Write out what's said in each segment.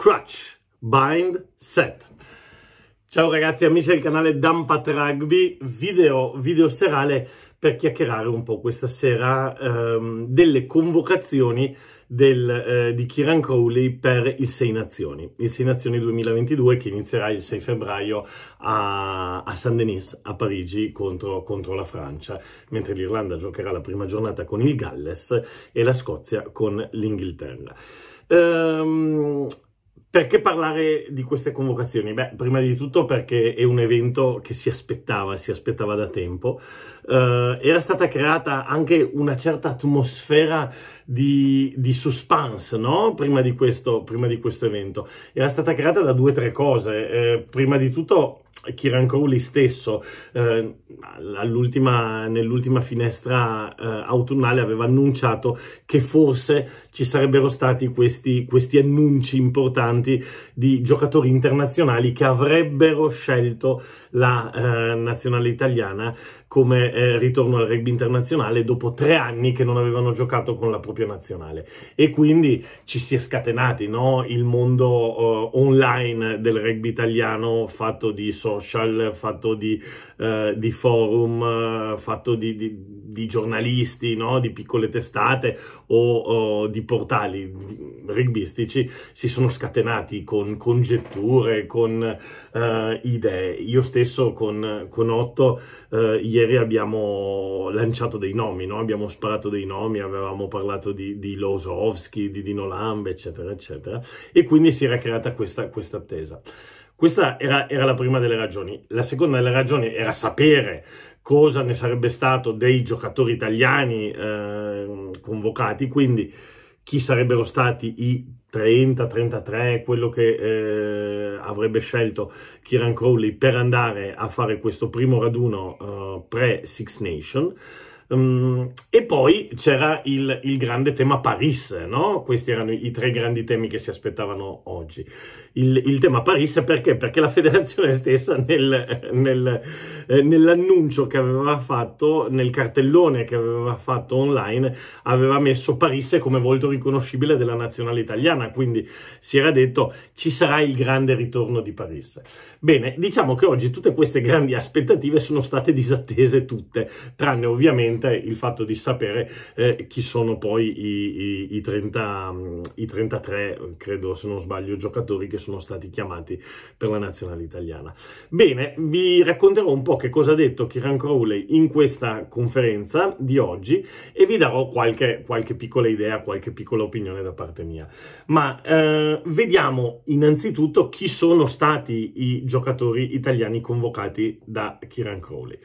Crutch Bind Set. Ciao ragazzi amici del canale Dampat Rugby, video, video serale per chiacchierare un po' questa sera ehm, delle convocazioni del, eh, di Kieran Crowley per il 6 Nazioni, il 6 Nazioni 2022 che inizierà il 6 febbraio a, a San Denis, a Parigi, contro, contro la Francia, mentre l'Irlanda giocherà la prima giornata con il Galles e la Scozia con l'Inghilterra. Ehm, perché cioè, parlare di queste convocazioni? Beh, prima di tutto perché è un evento che si aspettava, si aspettava da tempo. Uh, era stata creata anche una certa atmosfera di, di suspense, no? Prima di, questo, prima di, questo, evento. Era stata creata da due o tre cose. Eh, prima di tutto Kiran Crowley stesso eh, nell'ultima finestra eh, autunnale aveva annunciato che forse ci sarebbero stati questi, questi, annunci importanti di giocatori internazionali che avrebbero scelto la eh, nazionale italiana come eh, ritorno al rugby internazionale dopo tre anni che non avevano giocato con la propria nazionale e quindi ci si è scatenati no? il mondo eh, online del rugby italiano fatto di social, fatto di eh, di forum eh, fatto di, di, di giornalisti, no? di piccole testate o, o di portali rugbyistici si sono scatenati con congetture, con eh, idee. Io stesso con, con Otto eh, ieri abbiamo lanciato dei nomi, no? abbiamo sparato dei nomi, avevamo parlato di, di Losovsky, di Dino Lambe, eccetera, eccetera, e quindi si era creata questa, questa attesa. Questa era, era la prima delle ragioni. La seconda delle ragioni era sapere cosa ne sarebbe stato dei giocatori italiani eh, convocati, quindi chi sarebbero stati i 30, 33, quello che eh, avrebbe scelto Kieran Crowley per andare a fare questo primo raduno eh, pre-Six Nation. Um, e poi c'era il, il, grande tema Paris, no? Questi erano i tre grandi temi che si aspettavano oggi il, il tema Parisse perché? Perché la federazione stessa nel, nel, eh, nell'annuncio che aveva fatto, nel cartellone che aveva fatto online, aveva messo Parisse come volto riconoscibile della nazionale italiana, quindi si era detto ci sarà il grande ritorno di Parisse. Bene, diciamo che oggi tutte queste grandi aspettative sono state disattese tutte, tranne ovviamente il fatto di sapere eh, chi sono poi i, i, i, 30, mm, i 33, credo se non sbaglio, giocatori che sono stati chiamati per la nazionale italiana. Bene, vi racconterò un po' che cosa ha detto Kiran Crowley in questa conferenza di oggi e vi darò qualche, qualche piccola idea, qualche piccola opinione da parte mia. Ma eh, vediamo innanzitutto chi sono stati i giocatori italiani convocati da Kiran Crowley.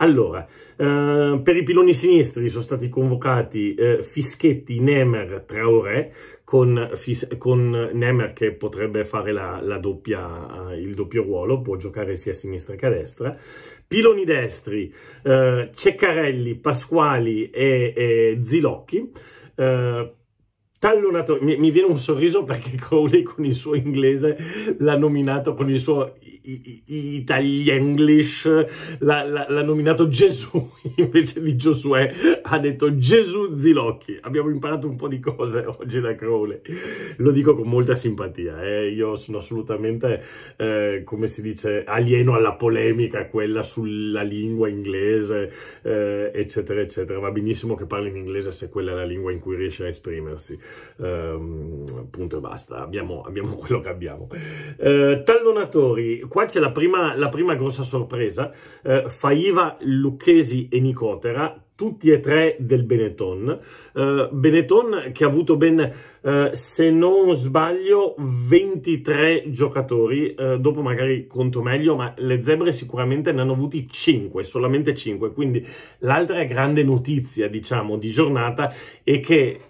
Allora, eh, per i piloni sinistri sono stati convocati eh, Fischetti, Nemer, Traoré, con, con Nemer che potrebbe fare la, la doppia, eh, il doppio ruolo, può giocare sia a sinistra che a destra, piloni destri, eh, Ceccarelli, Pasquali e, e Zilocchi, eh, tallonatore, mi, mi, viene un sorriso perché Crowley con il suo inglese l'ha nominato, con il suo Italy English l'ha, l'ha nominato Gesù invece di Giosuè, ha detto Gesù Zilocchi. Abbiamo imparato un po' di cose oggi da Crowley, lo dico con molta simpatia, eh. io sono assolutamente, eh, come si dice, alieno alla polemica, quella sulla lingua inglese, eh, eccetera, eccetera. Va benissimo che parli in inglese se quella è la lingua in cui riesce a esprimersi, ehm, punto e basta, abbiamo, abbiamo, quello che abbiamo. Eh, Tal donatori, qua c'è la prima, la prima, grossa sorpresa, eh, Faiva, Lucchesi e Nicotera, tutti e tre del Benetton. Uh, Benetton che ha avuto ben, uh, se non sbaglio, 23 giocatori, uh, dopo magari conto meglio, ma le zebre sicuramente ne hanno avuti 5, solamente 5, quindi l'altra grande notizia, diciamo, di giornata è che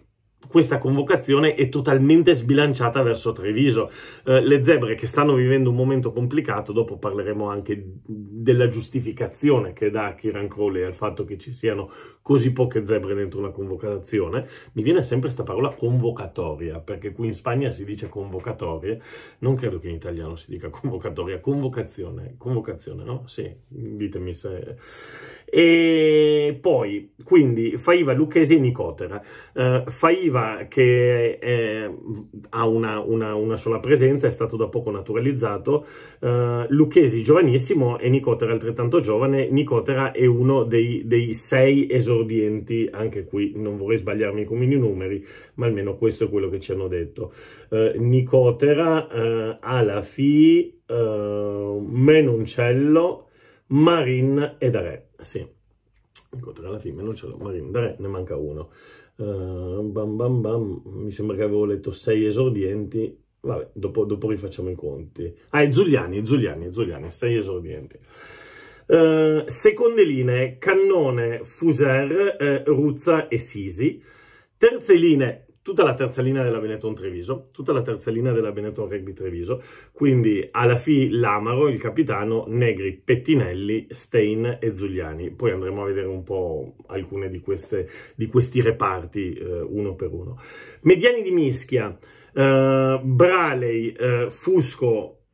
questa convocazione è totalmente sbilanciata verso Treviso. Eh, le zebre che stanno vivendo un momento complicato, dopo parleremo anche della giustificazione che dà Kiran Crowley al fatto che ci siano così poche zebre dentro una convocazione. Mi viene sempre questa parola convocatoria, perché qui in Spagna si dice convocatorie, non credo che in italiano si dica convocatoria, convocazione, convocazione, no? Sì, ditemi se e poi, quindi, Faiva Lucchesini Cotera. Eh, Faiva, che è, eh, ha una, una, una, sola presenza, è stato da poco naturalizzato. Eh, Lucchesi giovanissimo e Nicotera altrettanto giovane. Nicotera è uno dei, dei sei esordienti, anche qui non vorrei sbagliarmi con i numeri, ma almeno questo è quello che ci hanno detto. Eh, Nicotera, eh, Alafi, eh, Menoncello, Marin ed Are sì, incontro alla fine non ce l'ho, Marino ne manca uno. Uh, bam bam bam, mi sembra che avevo letto sei esordienti, vabbè, dopo, dopo rifacciamo i conti. Ah, è Zuliani, Zuliani, Zuliani, sei esordienti. Uh, seconde linee, Cannone, Fuser, eh, Ruzza e Sisi. Terze linee, tutta la terza linea della Benetton Treviso, tutta la terza linea della Benetton Rugby Treviso, quindi alla fine Lamaro, il capitano, Negri, Pettinelli, Stein e Zugliani. Poi andremo a vedere un po' alcune di, queste, di questi reparti eh, uno per uno. Mediani di mischia, eh, Braley, eh, Fusco,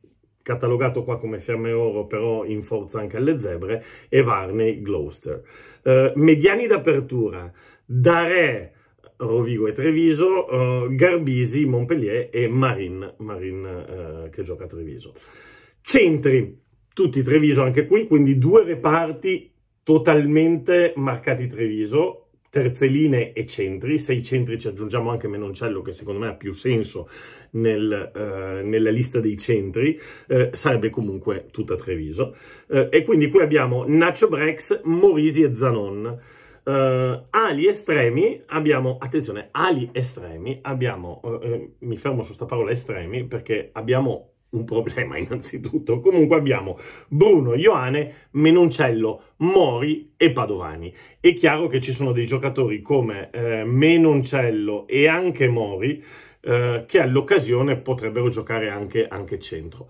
catalogato qua come fiamme oro, però in forza anche alle zebre, e Varney Gloucester. Eh, mediani d'apertura, Dare, Rovigo e Treviso, eh, Garbisi, Montpellier e Marin, Marin eh, che gioca a Treviso. Centri, tutti Treviso anche qui, quindi due reparti totalmente marcati Treviso, terze linee e centri, se ai centri ci aggiungiamo anche Menoncello che secondo me ha più senso nel, eh, nella lista dei centri, eh, sarebbe comunque tutta Treviso. Eh, e quindi qui abbiamo Nacho Brex, Morisi e Zanon. Uh, ali estremi abbiamo, attenzione, ali estremi abbiamo, uh, mi fermo su sta parola estremi perché abbiamo un problema innanzitutto, comunque abbiamo Bruno, Ioane, Menoncello, Mori e Padovani. È chiaro che ci sono dei giocatori come Menoncello e anche Mori che all'occasione potrebbero giocare anche, anche centro.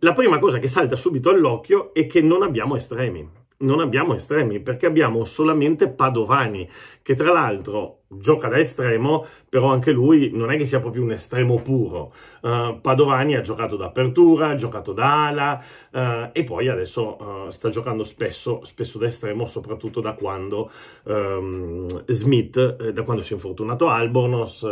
La prima cosa che salta subito all'occhio è che non abbiamo estremi non abbiamo estremi perché abbiamo solamente Padovani che tra l'altro gioca da estremo, però anche lui non è che sia proprio un estremo puro. Uh, Padovani ha giocato da apertura, ha giocato da ala uh, e poi adesso uh, sta giocando spesso, spesso da estremo, soprattutto da quando um, Smith, da quando si è infortunato Albornos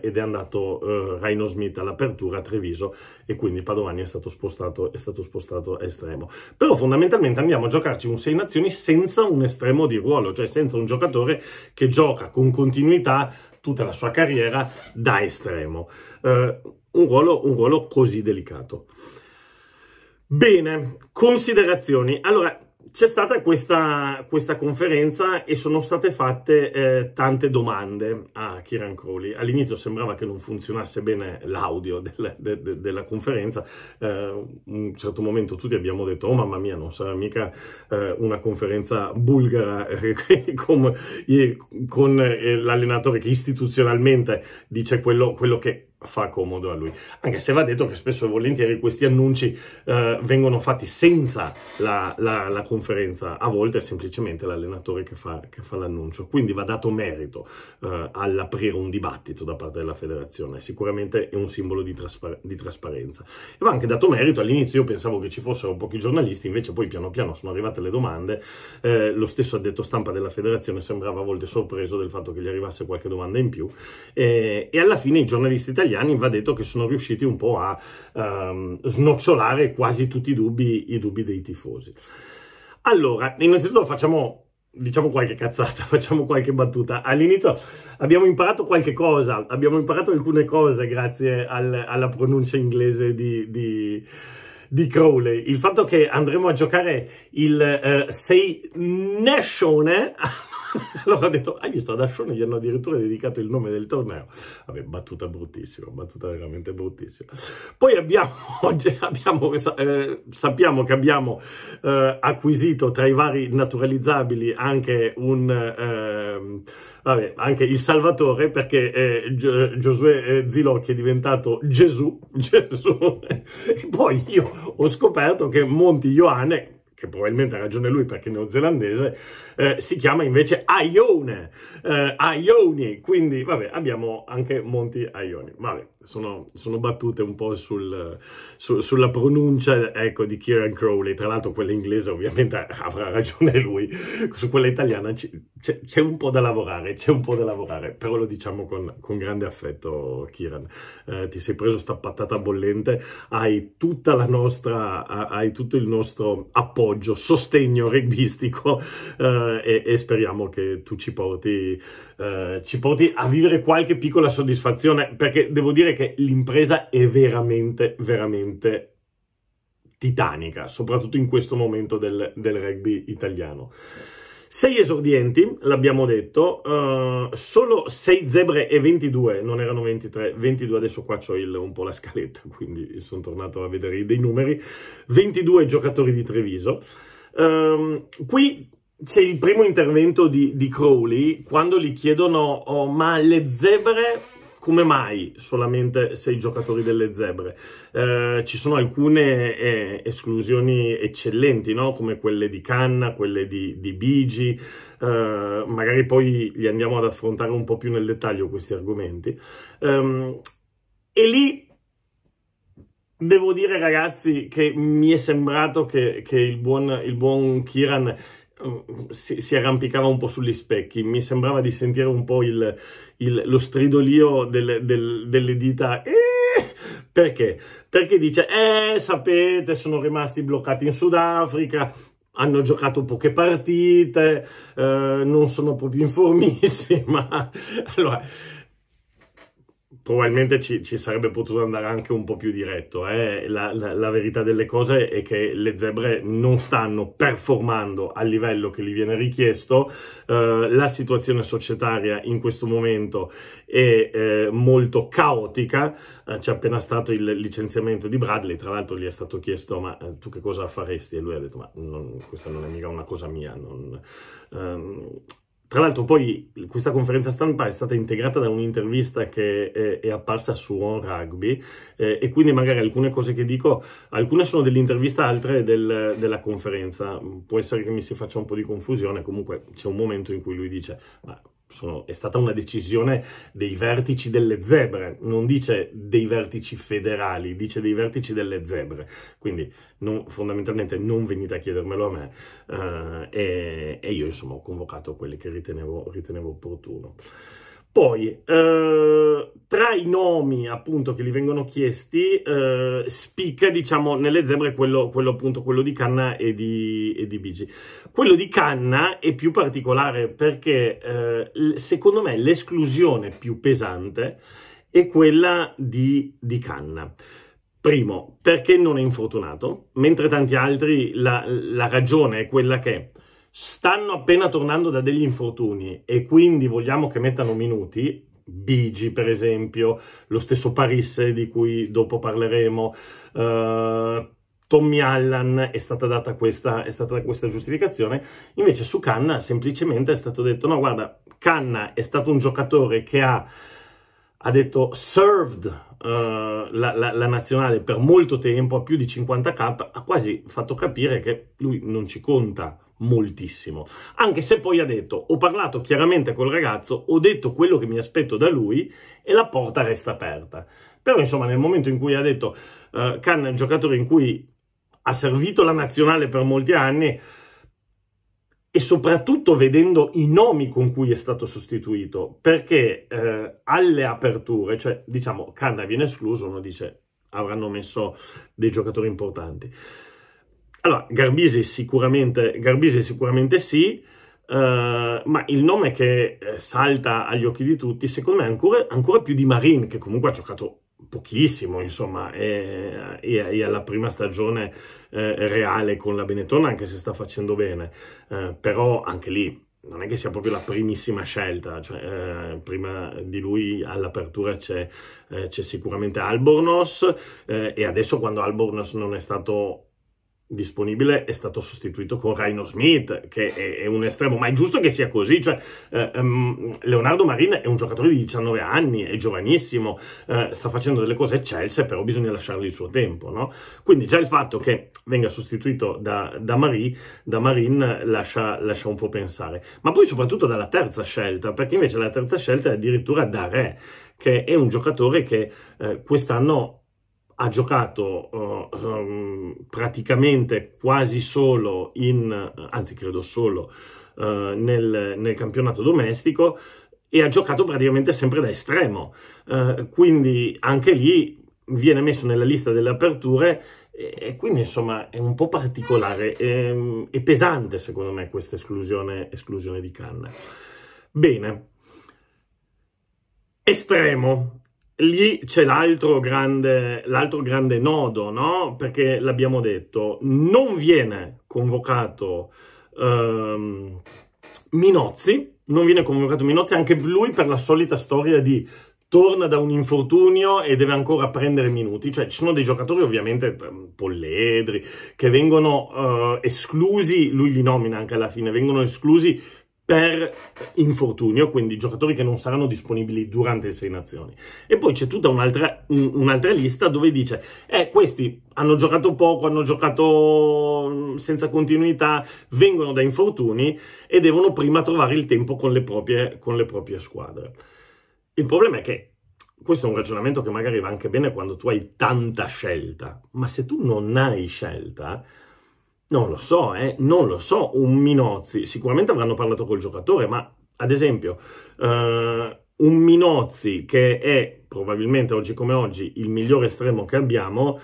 ed è andato Raino Smith all'apertura a Treviso e quindi Padovani è stato spostato, è stato spostato a estremo. Però fondamentalmente andiamo a giocarci un 6 nazioni senza un estremo di ruolo, cioè senza un giocatore che gioca con continuità continuità tutta la sua carriera da estremo. Eh, un, ruolo, un ruolo così delicato. Bene, considerazioni. Allora, c'è stata questa, questa, conferenza e sono state fatte eh, tante domande a Kiran Crowley. All'inizio sembrava che non funzionasse bene l'audio del, de, de, della conferenza. Eh, un certo momento tutti abbiamo detto, oh mamma mia, non sarà mica eh, una conferenza bulgara con, con eh, l'allenatore che istituzionalmente dice quello, quello che fa comodo a lui. Anche se va detto che spesso e volentieri questi annunci eh, vengono fatti senza la, la, la, conferenza, a volte è semplicemente l'allenatore che fa, che fa l'annuncio. Quindi va dato merito eh, all'aprire un dibattito da parte della federazione, sicuramente è un simbolo di, traspar- di trasparenza. E va anche dato merito, all'inizio io pensavo che ci fossero pochi giornalisti, invece poi piano piano sono arrivate le domande, eh, lo stesso addetto stampa della federazione sembrava a volte sorpreso del fatto che gli arrivasse qualche domanda in più eh, e alla fine i giornalisti italiani italiani va detto che sono riusciti un po' a ehm, snocciolare quasi tutti i dubbi, i dubbi dei tifosi. Allora, innanzitutto facciamo diciamo qualche cazzata, facciamo qualche battuta. All'inizio abbiamo imparato qualche cosa, abbiamo imparato alcune cose grazie al, alla pronuncia inglese di, di, di, Crowley. Il fatto che andremo a giocare il eh, Sei Nation allora ho detto, hai visto ad Ascione gli hanno addirittura dedicato il nome del torneo. Vabbè, battuta bruttissima, battuta veramente bruttissima. Poi abbiamo, oggi abbiamo, eh, sappiamo che abbiamo eh, acquisito tra i vari naturalizzabili anche un... Eh, vabbè, anche il Salvatore perché eh, Gio Giosuè eh, Zilocchi è diventato Gesù, Gesù. e poi io ho scoperto che Monti Ioane che probabilmente ha ragione lui perché è neozelandese, eh, si chiama invece Aione, eh, Aioni, quindi vabbè abbiamo anche Monti Aioni, vabbè sono, sono, battute un po' sul, su, sulla pronuncia ecco, di Kieran Crowley, tra l'altro quella inglese ovviamente avrà ragione lui, su quella italiana c'è un po' da lavorare, c'è un po' da lavorare, però lo diciamo con, con grande affetto Kieran, eh, ti sei preso sta patata bollente, hai, nostra, hai tutto il nostro appoggio, sostegno rugbyistico eh, e, e, speriamo che tu ci porti, eh, ci porti a vivere qualche piccola soddisfazione, perché devo dire dire che l'impresa è veramente, veramente titanica, soprattutto in questo momento del, del rugby italiano. Sei esordienti, l'abbiamo detto, uh, solo 6 zebre e 22, non erano 23, 22 adesso qua c'ho il, un po' la scaletta, quindi sono tornato a vedere dei numeri, 22 giocatori di Treviso. Um, qui c'è il primo intervento di, di Crowley quando gli chiedono oh, ma le zebre come mai solamente sei giocatori delle zebre? Eh, ci sono alcune eh, esclusioni eccellenti, no? come quelle di Canna, quelle di, di Bigi, eh, magari poi li andiamo ad affrontare un po' più nel dettaglio questi argomenti. Ehm, e lì devo dire ragazzi che mi è sembrato che, che il, buon, il buon Kiran si, si, arrampicava un po' sugli specchi, mi sembrava di sentire un po' il, il, lo stridolio del, del, delle dita. Eh! Perché? Perché dice, eh, sapete, sono rimasti bloccati in Sudafrica, hanno giocato poche partite, eh, non sono proprio informissima. allora, probabilmente ci, ci, sarebbe potuto andare anche un po' più diretto. Eh? La, la, la, verità delle cose è che le zebre non stanno performando a livello che gli viene richiesto. Eh, la situazione societaria in questo momento è eh, molto caotica. Eh, c'è appena stato il licenziamento di Bradley, tra l'altro gli è stato chiesto ma eh, tu che cosa faresti? E lui ha detto ma non, questa non è mica una cosa mia. Non, ehm, tra l'altro poi questa conferenza stampa è stata integrata da un'intervista che è, è, apparsa su On Rugby eh, e quindi magari alcune cose che dico, alcune sono dell'intervista, altre del, della conferenza. Può essere che mi si faccia un po' di confusione, comunque c'è un momento in cui lui dice ma sono, è stata una decisione dei vertici delle zebre, non dice dei vertici federali, dice dei vertici delle zebre. Quindi non, fondamentalmente non venite a chiedermelo a me uh, e, e, io insomma ho convocato quelli che ritenevo, ritenevo opportuno. Poi, eh, tra i nomi appunto che gli vengono chiesti eh, spicca diciamo nelle zebre quello, quello, appunto quello di Canna e di, e di Bigi quello di Canna è più particolare perché eh, secondo me l'esclusione più pesante è quella di, di Canna primo perché non è infortunato mentre tanti altri la, la ragione è quella che stanno appena tornando da degli infortuni e quindi vogliamo che mettano minuti Bigi, per esempio, lo stesso Parisse eh, di cui dopo parleremo, eh, Tommy Allan è stata, data questa, è stata questa giustificazione, invece su Canna semplicemente è stato detto no guarda, Canna è stato un giocatore che ha, ha detto served eh, la, la, la nazionale per molto tempo, a più di 50 cap, ha quasi fatto capire che lui non ci conta moltissimo. Anche se poi ha detto, ho parlato chiaramente col ragazzo, ho detto quello che mi aspetto da lui e la porta resta aperta. Però insomma nel momento in cui ha detto, uh, eh, Canna è un giocatore in cui ha servito la nazionale per molti anni, e soprattutto vedendo i nomi con cui è stato sostituito, perché eh, alle aperture, cioè diciamo Canna viene escluso, uno dice avranno messo dei giocatori importanti. Allora, Garbisi sicuramente, Garbisi sicuramente sì, eh, ma il nome che eh, salta agli occhi di tutti, secondo me, è ancora, ancora più di Marin, che comunque ha giocato pochissimo, insomma, e, e, alla prima stagione eh, reale con la Benetton, anche se sta facendo bene, eh, però anche lì non è che sia proprio la primissima scelta, cioè, eh, prima di lui all'apertura c'è, eh, sicuramente Albornos eh, e adesso quando Albornos non è stato disponibile è stato sostituito con Rhino Smith, che è, è, un estremo, ma è giusto che sia così. Cioè, eh, um, Leonardo Marin è un giocatore di 19 anni, è giovanissimo, eh, sta facendo delle cose eccelse, però bisogna lasciargli il suo tempo. No? Quindi già il fatto che venga sostituito da, da, Marie, da Marin lascia, lascia, un po' pensare. Ma poi soprattutto dalla terza scelta, perché invece la terza scelta è addirittura da Re, che è un giocatore che eh, quest'anno ha giocato uh, um, praticamente quasi solo in, anzi credo solo, uh, nel, nel, campionato domestico e ha giocato praticamente sempre da estremo. Uh, quindi anche lì viene messo nella lista delle aperture e, quindi insomma è un po' particolare e, ehm, e pesante secondo me questa esclusione, esclusione di Canna. Bene. Estremo, lì c'è l'altro grande, l'altro grande nodo, no? Perché l'abbiamo detto, non viene convocato ehm, Minozzi, non viene convocato Minozzi anche lui per la solita storia di torna da un infortunio e deve ancora prendere minuti, cioè ci sono dei giocatori ovviamente ehm, polledri che vengono eh, esclusi, lui li nomina anche alla fine, vengono esclusi per infortunio, quindi giocatori che non saranno disponibili durante le sei nazioni. E poi c'è tutta un'altra, un'altra lista dove dice, eh, questi hanno giocato poco, hanno giocato mm, senza continuità, vengono da infortuni e devono prima trovare il tempo con le proprie, con le proprie squadre. Il problema è che questo è un ragionamento che magari va anche bene quando tu hai tanta scelta, ma se tu non hai scelta, non lo so, eh, non lo so, un Minozzi, sicuramente avranno parlato col giocatore, ma ad esempio uh, un Minozzi che è probabilmente oggi come oggi il migliore estremo che abbiamo,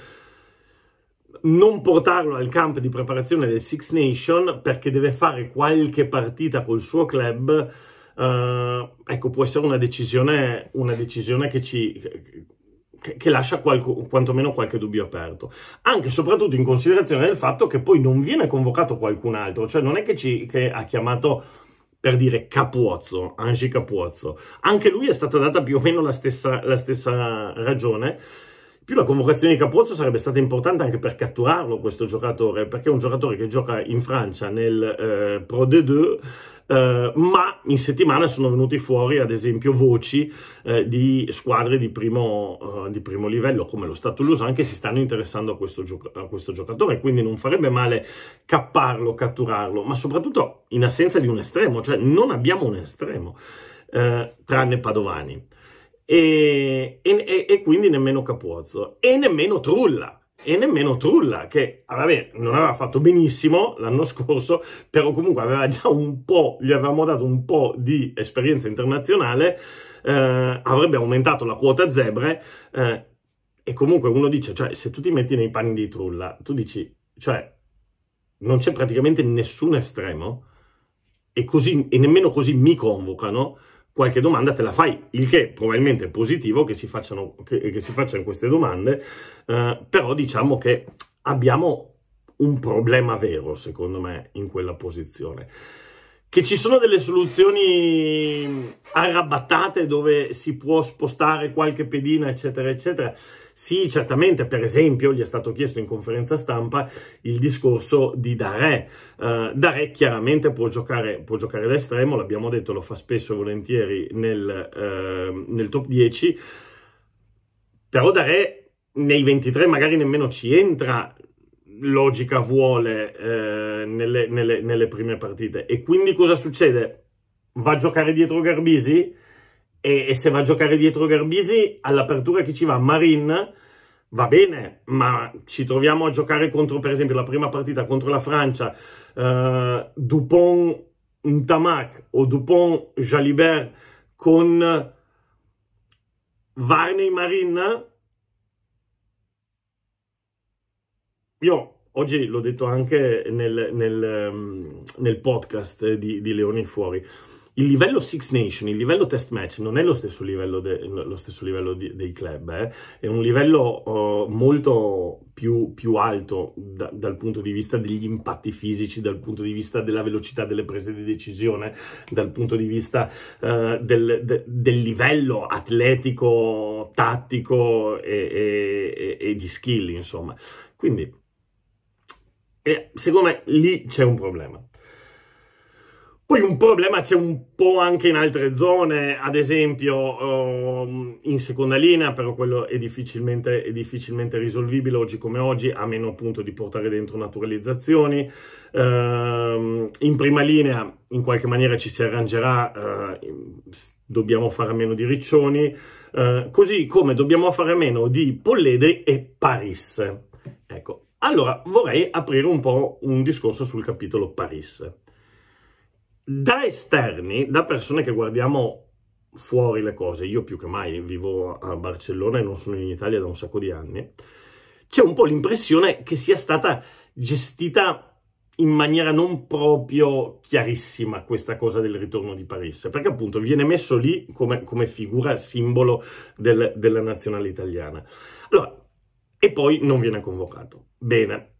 non portarlo al camp di preparazione del Six Nation perché deve fare qualche partita col suo club, uh, ecco, può essere una decisione, una decisione che ci che, che lascia qualco, quantomeno qualche dubbio aperto, anche e soprattutto in considerazione del fatto che poi non viene convocato qualcun altro, cioè non è che, ci, che ha chiamato per dire Capuozzo, Angie Capuozzo, anche lui è stata data più o meno la stessa, la stessa ragione, più la convocazione di Capuozzo sarebbe stata importante anche per catturarlo questo giocatore, perché è un giocatore che gioca in Francia nel eh, Pro D2 eh, ma in settimana sono venuti fuori ad esempio voci eh, di squadre di primo, eh, di primo, livello come lo Stato Statulusan che si stanno interessando a questo, gioc- a questo giocatore, quindi non farebbe male capparlo, catturarlo, ma soprattutto in assenza di un estremo, cioè non abbiamo un estremo, eh, tranne Padovani. E, e, e, quindi nemmeno Capuozzo e nemmeno Trulla e nemmeno Trulla, che ah, vabbè, non aveva fatto benissimo l'anno scorso, però comunque aveva già un po', gli avevamo dato un po' di esperienza internazionale, eh, avrebbe aumentato la quota zebre, eh, e comunque uno dice, cioè, se tu ti metti nei panni di Trulla, tu dici, cioè, non c'è praticamente nessun estremo, e, così, e nemmeno così mi convocano, qualche domanda te la fai, il che probabilmente è positivo che si facciano, che, che si facciano queste domande, eh, però diciamo che abbiamo un problema vero, secondo me, in quella posizione. Che ci sono delle soluzioni arrabattate dove si può spostare qualche pedina, eccetera, eccetera. Sì, certamente, per esempio, gli è stato chiesto in conferenza stampa il discorso di Dare. Uh, Daré chiaramente può giocare, può giocare da estremo, l'abbiamo detto, lo fa spesso e volentieri nel, uh, nel top 10, però Dare nei 23 magari nemmeno ci entra logica vuole eh, nelle, nelle, nelle prime partite. E quindi cosa succede? Va a giocare dietro Garbisi? e, e se va a giocare dietro Garbisi, all'apertura che ci va Marin, va bene, ma ci troviamo a giocare contro, per esempio, la prima partita contro la Francia, eh, Dupont Ntamak o Dupont Jalibert con Varney Marin. Io oggi l'ho detto anche nel, nel, ehm, nel podcast di, di Leoni Fuori il livello Six Nation, il livello test match non è lo stesso livello, de, lo stesso livello di, dei club, eh? è un livello uh, molto più, più alto da, dal punto di vista degli impatti fisici, dal punto di vista della velocità delle prese di decisione, dal punto di vista uh, del, de, del, livello atletico, tattico e, e, e di skill, insomma. Quindi, eh, secondo me, lì c'è un problema. Poi un problema c'è un po' anche in altre zone, ad esempio um, in seconda linea, però quello è difficilmente, è difficilmente, risolvibile oggi come oggi, a meno appunto di portare dentro naturalizzazioni. Um, in prima linea in qualche maniera ci si arrangerà, uh, dobbiamo fare a meno di riccioni, uh, così come dobbiamo fare a meno di polledri e paris. Ecco, allora vorrei aprire un po' un discorso sul capitolo paris da esterni, da persone che guardiamo fuori le cose, io più che mai vivo a Barcellona e non sono in Italia da un sacco di anni, c'è un po' l'impressione che sia stata gestita in maniera non proprio chiarissima questa cosa del ritorno di Parisse, perché appunto viene messo lì come, come figura, simbolo del, della nazionale italiana. Allora, e poi non viene convocato. Bene,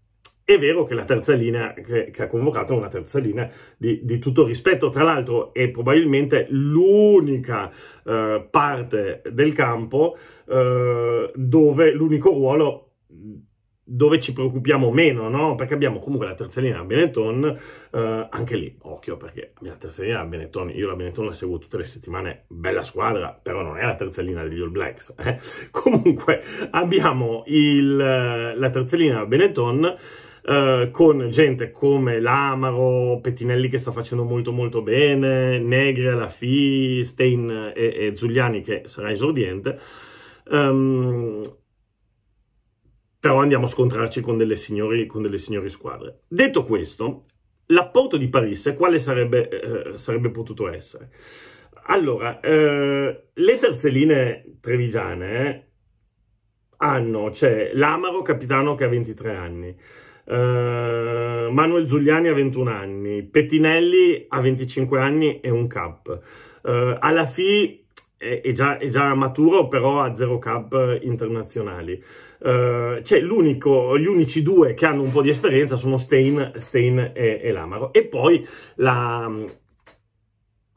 è vero che la terzalina che, che ha convocato è una terzalina di, di tutto rispetto, tra l'altro è probabilmente l'unica eh, parte del campo eh, dove l'unico ruolo dove ci preoccupiamo meno, no? Perché abbiamo comunque la terzellina a Benetton, eh, anche lì, occhio, perché la terzellina a Benetton, io la Benetton la seguo tutte le settimane, bella squadra, però non è la terzellina degli All Blacks. Eh. Comunque abbiamo il, la terzellina a Benetton, eh, con gente come Lamaro, Pettinelli che sta facendo molto molto bene, Negri, alla FI, Stein e, e Zuliani che sarà esordiente. Um, però andiamo a scontrarci con delle, signori, con delle signori squadre. Detto questo, l'apporto di Parisse quale sarebbe, eh, sarebbe potuto essere? Allora, eh, le terzelline trevigiane hanno, c'è cioè, l'Amaro capitano che ha 23 anni, eh, Manuel Zuliani ha 21 anni, Pettinelli ha 25 anni e un cap. Uh, eh, Alafi è, è, già, è, già, maturo, però ha zero cap internazionali. Uh, cioè, gli unici due che hanno un po' di esperienza sono Stein, Stein e, e Lamaro. E poi la...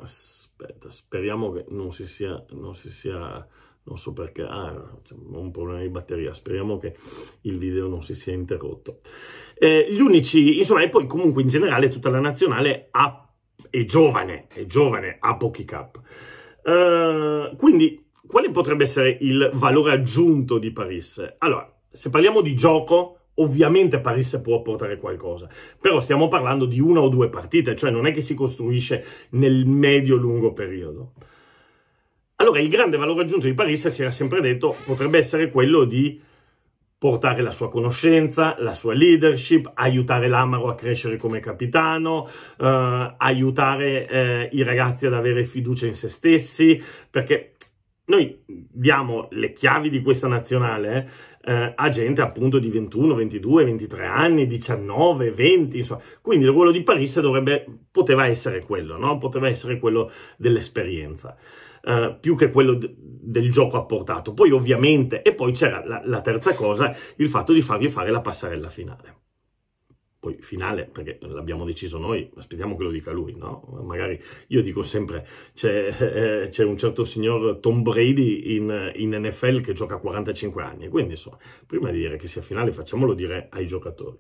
Aspetta, speriamo che non si sia... Non si sia non so perché, ah, ho un problema di batteria, speriamo che il video non si sia interrotto. Eh, gli unici, insomma, e poi comunque in generale tutta la nazionale ha, è giovane, è giovane, ha pochi cap. Uh, quindi, quale potrebbe essere il valore aggiunto di Paris? Allora, se parliamo di gioco, ovviamente Paris può portare qualcosa, però stiamo parlando di una o due partite, cioè non è che si costruisce nel medio-lungo periodo. Allora il grande valore aggiunto di Parisse, si era sempre detto, potrebbe essere quello di portare la sua conoscenza, la sua leadership, aiutare l'Amaro a crescere come capitano, eh, aiutare eh, i ragazzi ad avere fiducia in se stessi, perché noi diamo le chiavi di questa nazionale eh, a gente appunto di 21, 22, 23 anni, 19, 20, insomma. Quindi il ruolo di Parisse dovrebbe, poteva essere quello, no? poteva essere quello dell'esperienza. Eh, più che quello d- del gioco apportato. Poi ovviamente, e poi c'era la, la terza cosa, il fatto di fargli fare la passarella finale poi finale, perché l'abbiamo deciso noi, aspettiamo che lo dica lui, no? Magari io dico sempre, c'è, eh, c'è un certo signor Tom Brady in, in, NFL che gioca 45 anni, quindi insomma, prima di dire che sia finale facciamolo dire ai giocatori.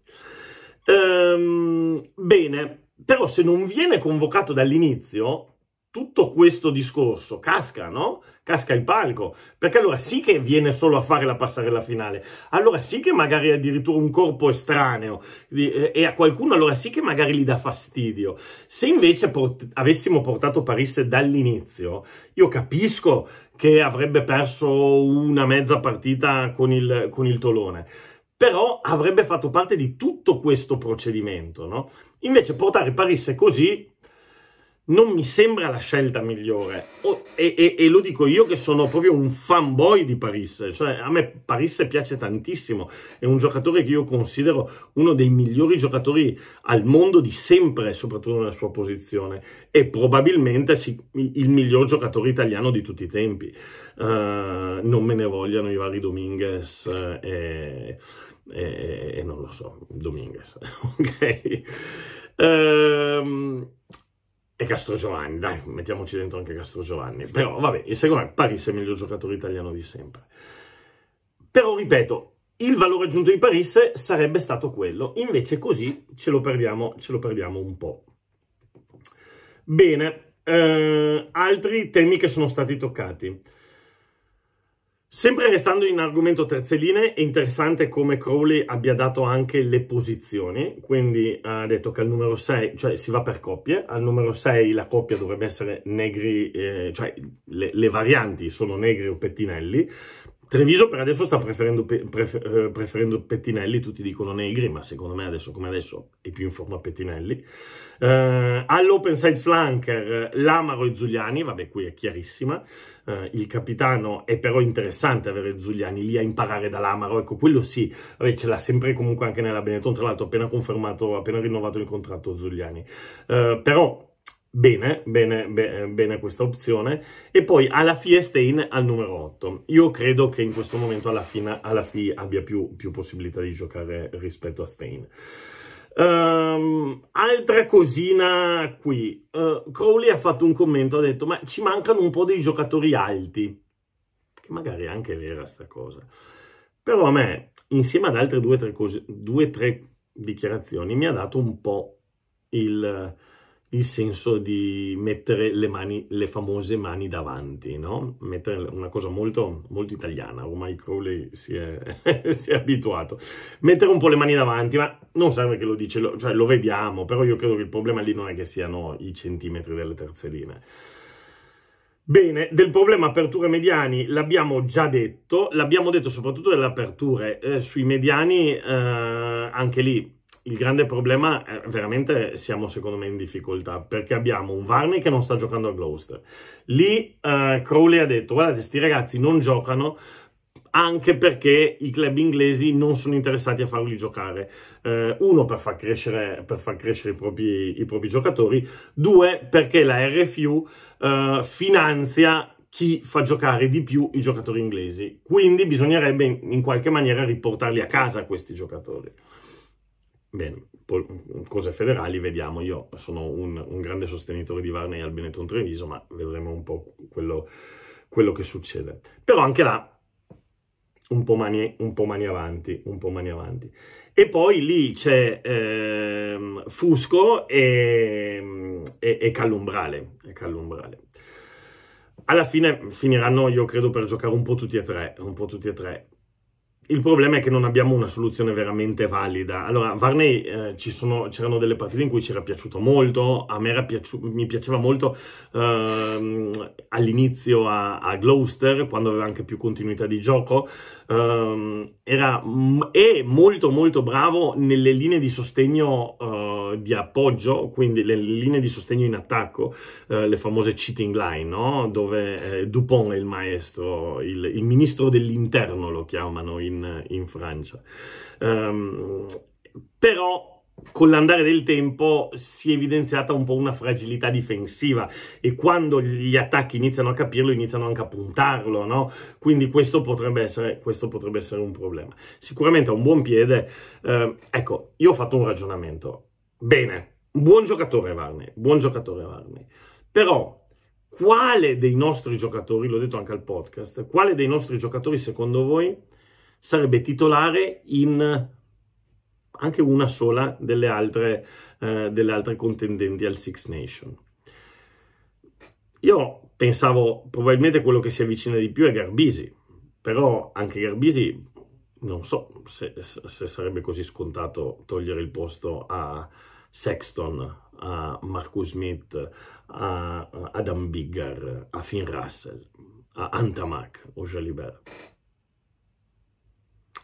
Ehm, bene, però se non viene convocato dall'inizio, tutto questo discorso casca, no? Casca il palco, perché allora sì che viene solo a fare la passarella finale, allora sì che magari addirittura un corpo estraneo eh, e a qualcuno allora sì che magari gli dà fastidio. Se invece port avessimo portato Parisse dall'inizio, io capisco che avrebbe perso una mezza partita con il, con il Tolone, però avrebbe fatto parte di tutto questo procedimento, no? Invece portare Parisse così non mi sembra la scelta migliore. Oh, e, e, e, lo dico io che sono proprio un fanboy di Paris. Cioè, a me Paris piace tantissimo. È un giocatore che io considero uno dei migliori giocatori al mondo di sempre, soprattutto nella sua posizione. E probabilmente sì, il miglior giocatore italiano di tutti i tempi. Uh, non me ne vogliano i vari Dominguez e, e non lo so, Dominguez. ok. Um, e Castro Giovanni, dai, mettiamoci dentro anche Castro Giovanni, però vabbè, il secondo è Paris è il miglior giocatore italiano di sempre. Però ripeto, il valore aggiunto di Paris sarebbe stato quello, invece così ce lo perdiamo, ce lo perdiamo un po'. Bene, eh, altri temi che sono stati toccati. Sempre restando in argomento terze linee, è interessante come Crowley abbia dato anche le posizioni, quindi ha detto che al numero 6, cioè si va per coppie, al numero 6 la coppia dovrebbe essere negri, eh, cioè le, le varianti sono negri o pettinelli, Treviso per adesso sta preferendo, prefer eh, preferendo, Pettinelli, tutti dicono Negri, ma secondo me adesso come adesso è più in forma Pettinelli. Eh, All'open side flanker Lamaro e Zuliani, vabbè qui è chiarissima, eh, il capitano è però interessante avere Zuliani lì a imparare da Lamaro, ecco quello sì, vabbè, ce l'ha sempre comunque anche nella Benetton, tra l'altro appena confermato, appena rinnovato il contratto Zuliani, eh, però Bene, bene, bene, bene questa opzione. E poi alla Stein al numero 8. Io credo che in questo momento alla fine alla FI abbia più, più possibilità di giocare rispetto a Stein. Um, altra cosina qui. Uh, Crowley ha fatto un commento, ha detto ma ci mancano un po' dei giocatori alti. Che magari anche vera sta cosa. Però a me, insieme ad altre due o tre, tre dichiarazioni, mi ha dato un po' il il senso di mettere le mani, le famose mani davanti, no? Mettere una cosa molto, molto italiana, ormai Crowley si è, si è, abituato. Mettere un po' le mani davanti, ma non serve che lo dice, lo, cioè lo vediamo, però io credo che il problema lì non è che siano i centimetri delle terze Bene, del problema aperture mediani l'abbiamo già detto, l'abbiamo detto soprattutto delle aperture eh, sui mediani, eh, anche lì il grande problema è veramente siamo secondo me in difficoltà perché abbiamo un Varney che non sta giocando a Gloucester. Lì uh, Crowley ha detto guardate, questi ragazzi non giocano anche perché i club inglesi non sono interessati a farli giocare. Eh, uno, per far crescere, per far crescere i, propri, i, propri, giocatori, due, perché la RFU eh, finanzia chi fa giocare di più i giocatori inglesi. Quindi bisognerebbe in qualche maniera riportarli a casa questi giocatori. Bene, cose federali vediamo, io sono un, un grande sostenitore di Varney al Benetton Treviso, ma vedremo un po' quello, quello che succede. Però anche là un po' mani, un po mani avanti, un po' mani avanti. E poi lì c'è ehm, Fusco e, e, e, Callumbrale, e Callumbrale. Alla fine finiranno, io credo, per giocare un po' tutti e tre, un po' tutti e tre il problema è che non abbiamo una soluzione veramente valida. Allora, Varney eh, c'erano delle partite in cui ci era piaciuto molto, a me piaciuto, mi piaceva molto ehm, all'inizio a, a, Gloucester, quando aveva anche più continuità di gioco, ehm, era è molto molto bravo nelle linee di sostegno eh, di appoggio, quindi le linee di sostegno in attacco, eh, le famose cheating line, no? dove eh, Dupont è il maestro, il, il ministro dell'interno lo chiamano in in, in Francia. Um, però con l'andare del tempo si è evidenziata un po' una fragilità difensiva e quando gli attacchi iniziano a capirlo iniziano anche a puntarlo, no? Quindi questo potrebbe essere, questo potrebbe essere un problema. Sicuramente ha un buon piede. Eh, ecco, io ho fatto un ragionamento. Bene, buon giocatore Varney, buon giocatore Varney. Però quale dei nostri giocatori, l'ho detto anche al podcast, quale dei nostri giocatori secondo voi sarebbe titolare in anche una sola delle altre, eh, delle altre contendenti al Six Nation. Io pensavo probabilmente quello che si avvicina di più è Garbisi, però anche Garbisi non so se, se sarebbe così scontato togliere il posto a Sexton, a Marcus Smith, a Adam Biggar, a Finn Russell, a Antamak o Jalibert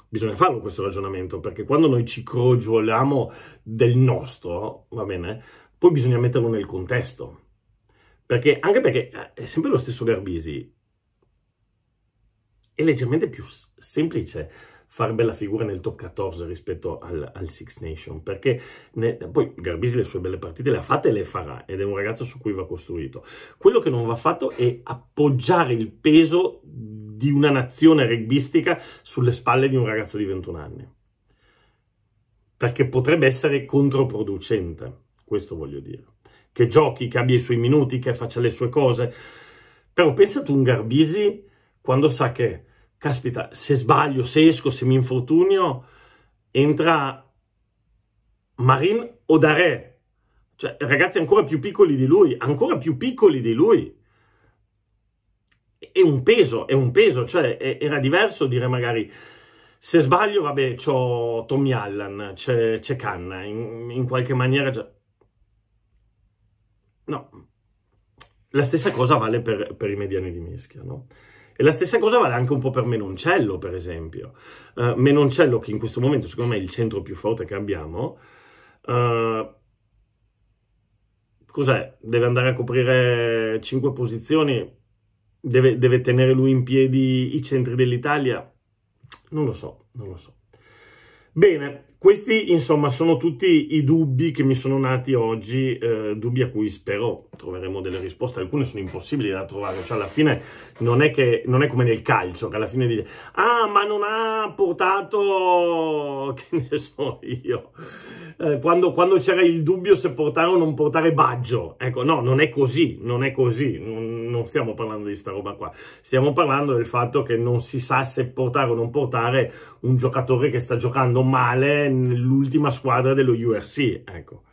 bisogna farlo questo ragionamento, perché quando noi ci crogioliamo del nostro, va bene, poi bisogna metterlo nel contesto. Perché, anche perché eh, è sempre lo stesso Garbisi, è leggermente più semplice far bella figura nel top 14 rispetto al, al Six Nation, perché ne, poi Garbisi le sue belle partite le ha fatte e le farà, ed è un ragazzo su cui va costruito. Quello che non va fatto è appoggiare il peso di una nazione rugbistica sulle spalle di un ragazzo di 21 anni, perché potrebbe essere controproducente, questo voglio dire. Che giochi, che abbia i suoi minuti, che faccia le sue cose. Però pensa tu un Garbisi quando sa che caspita, se sbaglio, se esco, se mi infortunio, entra Marin o Odare, cioè ragazzi ancora più piccoli di lui, ancora più piccoli di lui. È un peso, è un peso, cioè è, era diverso dire magari se sbaglio, vabbè, c'ho Tommy Allan, c'è, c'è Canna, in, in, qualche maniera già... No, la stessa cosa vale per, per i mediani di mischia, no? E la stessa cosa vale anche un po' per Menoncello, per esempio. Uh, Menoncello, che in questo momento secondo me è il centro più forte che abbiamo, uh, cos'è? Deve andare a coprire cinque posizioni? Deve, deve tenere lui in piedi i centri dell'Italia? Non lo so, non lo so. Bene, questi, insomma, sono tutti i dubbi che mi sono nati oggi, eh, dubbi a cui spero troveremo delle risposte. Alcune sono impossibili da trovare, cioè alla fine non è, che, non è come nel calcio, che alla fine dire ah, ma non ha portato, che ne so io, eh, quando, quando c'era il dubbio se portare o non portare Baggio. Ecco, no, non è così, non è così, non, non stiamo parlando di sta roba qua. Stiamo parlando del fatto che non si sa se portare o non portare un giocatore che sta giocando male è l'ultima squadra dello URC, ecco.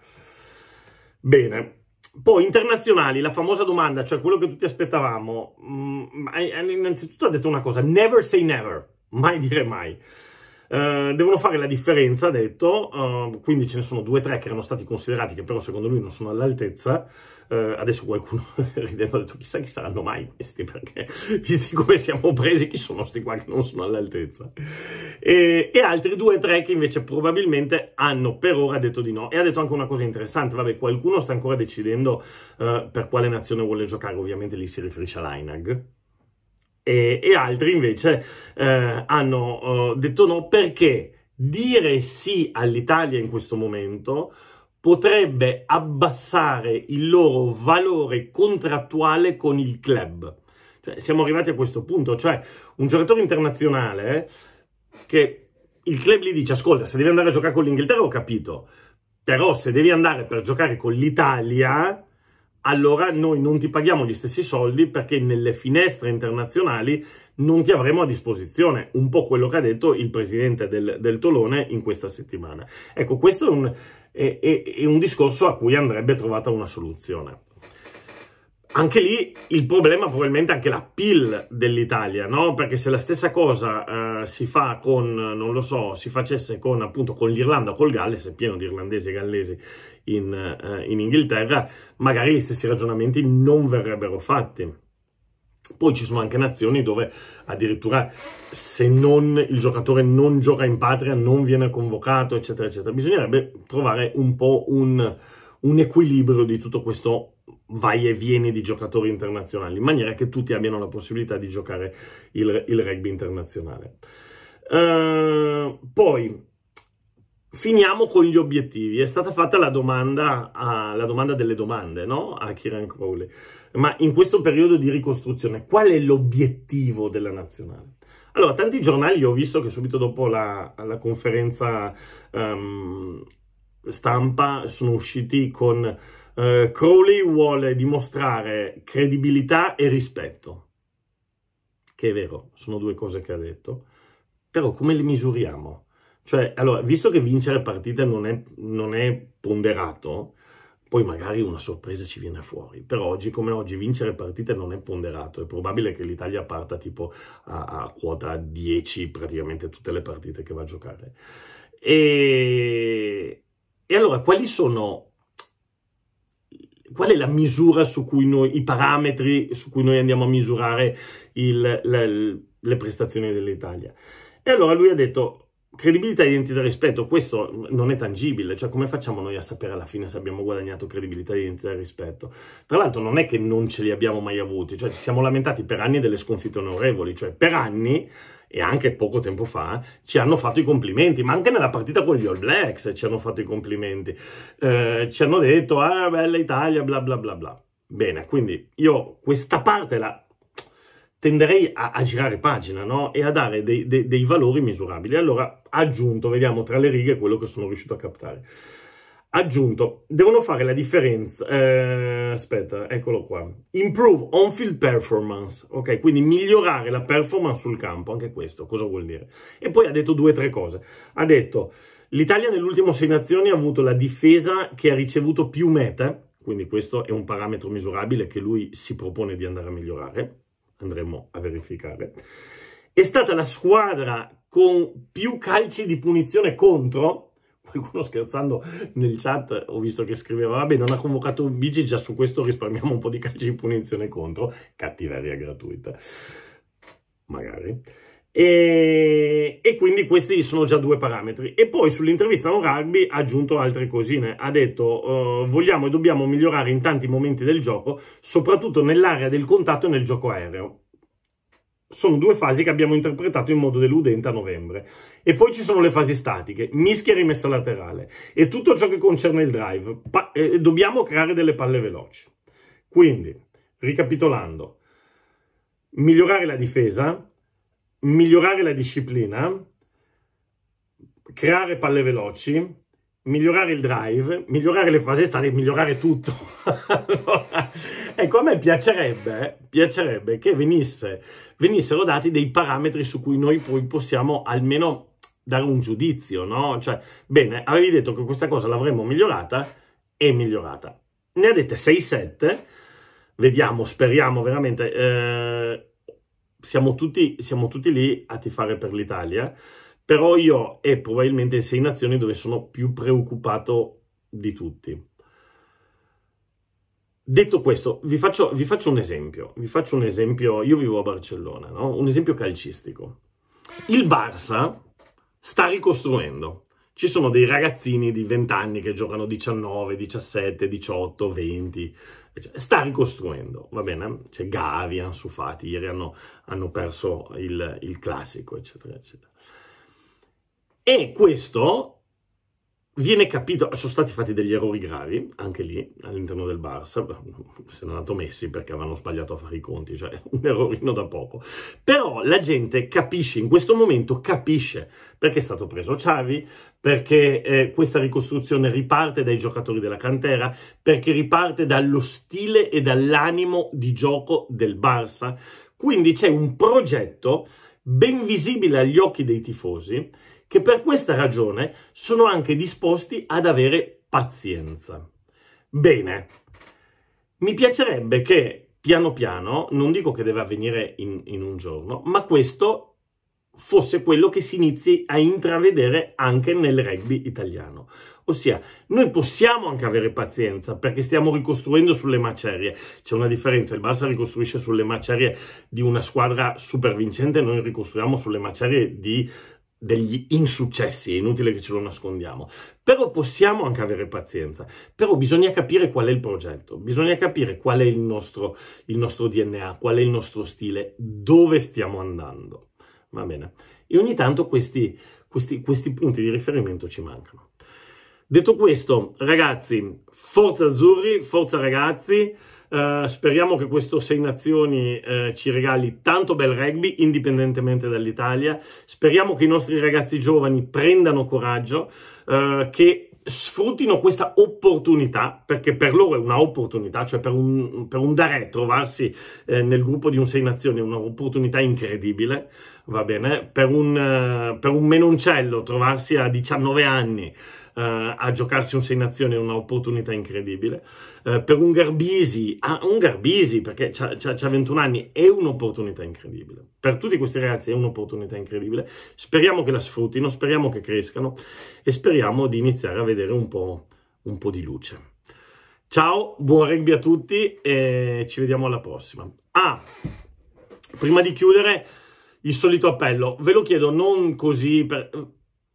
Bene. Poi internazionali, la famosa domanda, cioè quello che tutti aspettavamo, mh, mm, eh, innanzitutto ha detto una cosa, never say never, mai dire mai. Uh, devono fare la differenza, ha detto, uh, quindi ce ne sono due o tre che erano stati considerati, che però secondo lui non sono all'altezza, eh, adesso qualcuno ridendo ha detto chissà chi saranno mai questi, perché visti come siamo presi, chi sono questi qua che non sono all'altezza? E, e altri due o tre che invece probabilmente hanno per ora detto di no. E ha detto anche una cosa interessante, vabbè, qualcuno sta ancora decidendo eh, per quale nazione vuole giocare, ovviamente lì si riferisce all'INAG E, e, altri invece eh, hanno eh, detto no perché dire sì all'Italia in questo momento potrebbe abbassare il loro valore contrattuale con il club. Cioè, siamo arrivati a questo punto, cioè un giocatore internazionale eh, che il club gli dice ascolta, se devi andare a giocare con l'Inghilterra ho capito, però se devi andare per giocare con l'Italia, allora noi non ti paghiamo gli stessi soldi perché nelle finestre internazionali non ti avremo a disposizione un po' quello che ha detto il presidente del, del Tolone in questa settimana. Ecco, questo è un, è, è, è un discorso a cui andrebbe trovata una soluzione anche lì il problema probabilmente è anche la PIL dell'Italia, no? Perché se la stessa cosa eh, si fa con, non lo so, si facesse con appunto con l'Irlanda o col Galles, è pieno di irlandesi e gallesi in, eh, in Inghilterra, magari gli stessi ragionamenti non verrebbero fatti. Poi ci sono anche nazioni dove addirittura se non, il giocatore non gioca in patria, non viene convocato, eccetera, eccetera. Bisognerebbe trovare un po' un, un equilibrio di tutto questo vai e vieni di giocatori internazionali, in maniera che tutti abbiano la possibilità di giocare il, il rugby internazionale. Uh, poi finiamo con gli obiettivi. È stata fatta la domanda, a, la domanda delle domande no? a Kieran Crowley ma in questo periodo di ricostruzione qual è l'obiettivo della nazionale? Allora, tanti giornali ho visto che subito dopo la, la conferenza um, stampa sono usciti con uh, Crowley vuole dimostrare credibilità e rispetto, che è vero, sono due cose che ha detto, però come le misuriamo? Cioè, allora, visto che vincere partite non è, non è ponderato, poi magari una sorpresa ci viene fuori, però oggi come oggi vincere partite non è ponderato, è probabile che l'Italia parta tipo a, a quota 10 praticamente tutte le partite che va a giocare. E, e allora quali sono qual è la misura su cui noi, i parametri su cui noi andiamo a misurare il, le, le prestazioni dell'Italia. E allora lui ha detto, credibilità, identità e rispetto, questo non è tangibile, cioè come facciamo noi a sapere alla fine se abbiamo guadagnato credibilità, identità e rispetto? Tra l'altro non è che non ce li abbiamo mai avuti, cioè ci siamo lamentati per anni delle sconfitte onorevoli, cioè per anni e anche poco tempo fa ci hanno fatto i complimenti, ma anche nella partita con gli All Blacks ci hanno fatto i complimenti, eh, ci hanno detto ah bella Italia bla bla bla bla. Bene, quindi io questa parte la tenderei a, a, girare pagina no? e a dare dei, dei, dei, valori misurabili. Allora, aggiunto, vediamo tra le righe quello che sono riuscito a captare. Aggiunto, devono fare la differenza, eh, aspetta, eccolo qua, improve on-field performance, ok? Quindi migliorare la performance sul campo, anche questo, cosa vuol dire? E poi ha detto due o tre cose. Ha detto, l'Italia nell'ultimo sei nazioni ha avuto la difesa che ha ricevuto più mete, quindi questo è un parametro misurabile che lui si propone di andare a migliorare, andremo a verificare, è stata la squadra con più calci di punizione contro qualcuno scherzando nel chat ho visto che scriveva vabbè non ha convocato Bigi già su questo risparmiamo un po' di calci di punizione contro cattiveria gratuita magari e, e, quindi questi sono già due parametri. E poi sull'intervista a un rugby ha aggiunto altre cosine. Ha detto: eh, vogliamo e dobbiamo migliorare in tanti momenti del gioco, soprattutto nell'area del contatto e nel gioco aereo. Sono due fasi che abbiamo interpretato in modo deludente a novembre. E poi ci sono le fasi statiche, mischia e rimessa laterale e tutto ciò che concerne il drive. Pa eh, dobbiamo creare delle palle veloci. Quindi, ricapitolando, migliorare la difesa, migliorare la disciplina, creare palle veloci, migliorare il drive, migliorare le fasi estate, migliorare tutto. allora, ecco, a me piacerebbe, piacerebbe che venisse, venissero dati dei parametri su cui noi poi possiamo almeno dare un giudizio, no? Cioè, bene, avevi detto che questa cosa l'avremmo migliorata e migliorata. Ne ha dette 6-7, vediamo, speriamo veramente... Eh, siamo tutti, siamo tutti lì a tifare per l'Italia, però io è probabilmente sei nazioni dove sono più preoccupato di tutti. Detto questo, vi faccio, vi faccio, un esempio. Vi faccio un esempio. Io vivo a Barcellona, no? Un esempio calcistico. Il Barça sta ricostruendo. Ci sono dei ragazzini di 20 anni che giocano 19, 17, 18, 20, cioè, sta ricostruendo, va bene? C'è Gavi, Ansu Fati, ieri hanno, hanno perso il, il classico, eccetera, eccetera. E questo viene capito, sono stati fatti degli errori gravi anche lì all'interno del Barça, se n'è andato Messi perché avevano sbagliato a fare i conti, cioè un errorino da poco. Però la gente capisce, in questo momento capisce perché è stato preso Xavi, perché eh, questa ricostruzione riparte dai giocatori della cantera, perché riparte dallo stile e dall'animo di gioco del Barça. Quindi c'è un progetto ben visibile agli occhi dei tifosi che per questa ragione sono anche disposti ad avere pazienza. Bene, mi piacerebbe che piano piano, non dico che deve avvenire in, in un giorno, ma questo fosse quello che si inizi a intravedere anche nel rugby italiano. Ossia, noi possiamo anche avere pazienza perché stiamo ricostruendo sulle macerie. C'è una differenza, il Barça ricostruisce sulle macerie di una squadra super vincente, noi ricostruiamo sulle macerie di degli insuccessi, è inutile che ce lo nascondiamo, però possiamo anche avere pazienza, però bisogna capire qual è il progetto, bisogna capire qual è il nostro, il nostro DNA, qual è il nostro stile, dove stiamo andando, va bene? E ogni tanto questi, questi, questi punti di riferimento ci mancano. Detto questo, ragazzi, forza azzurri, forza ragazzi, eh, speriamo che questo Sei Nazioni uh, ci regali tanto bel rugby, indipendentemente dall'Italia. Speriamo che i nostri ragazzi giovani prendano coraggio, uh, che sfruttino questa opportunità, perché per loro è un'opportunità, cioè per un, per un dare, trovarsi eh, nel gruppo di un Sei Nazioni è un'opportunità incredibile, va bene? Per un, eh, per un menoncello trovarsi a 19 anni eh, a giocarsi un 6 Nazioni è un'opportunità incredibile. Eh, per un Garbisi, ah, un Garbisi perché ha 21 anni, è un'opportunità incredibile. Per tutti questi ragazzi è un'opportunità incredibile. Speriamo che la sfruttino, speriamo che crescano e speriamo di iniziare a vedere un po', un po di luce. Ciao, buon rugby a tutti e ci vediamo alla prossima. Ah, prima di chiudere, il solito appello. Ve lo chiedo non così... Per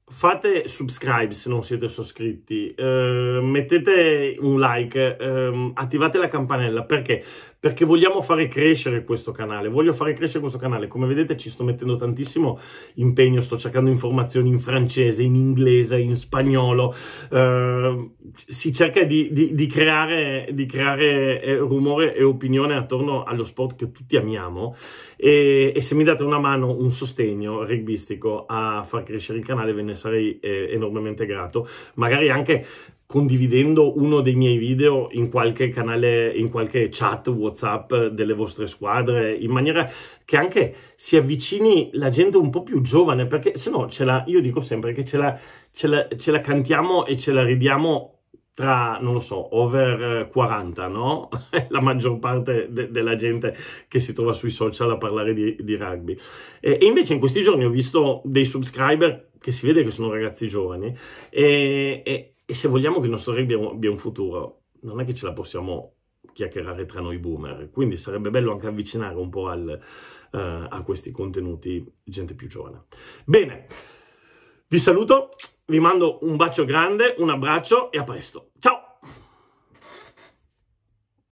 fate subscribe se non siete soscritti, eh, mettete un like, eh, attivate la campanella perché? perché vogliamo fare crescere questo canale, voglio fare crescere questo canale, come vedete ci sto mettendo tantissimo impegno, sto cercando informazioni in francese, in inglese, in spagnolo, eh, si cerca di, di, di creare, di creare eh, rumore e opinione attorno allo sport che tutti amiamo e, e se mi date una mano, un sostegno rugbyistico a far crescere il canale ve ne sarei eh, enormemente grato, magari anche condividendo uno dei miei video in qualche canale, in qualche chat WhatsApp delle vostre squadre, in maniera che anche si avvicini la gente un po' più giovane, perché se no ce la, io dico sempre che ce la, ce la, ce la cantiamo e ce la ridiamo tra, non lo so, over 40, no? la maggior parte de- della gente che si trova sui social a parlare di, di rugby. E-, e invece in questi giorni ho visto dei subscriber che si vede che sono ragazzi giovani e, e, e se vogliamo che il nostro rugby abbia un futuro, non è che ce la possiamo chiacchierare tra noi boomer, quindi sarebbe bello anche avvicinare un po' al, uh, a questi contenuti gente più giovane. Bene, vi saluto, vi mando un bacio grande, un abbraccio e a presto. Ciao!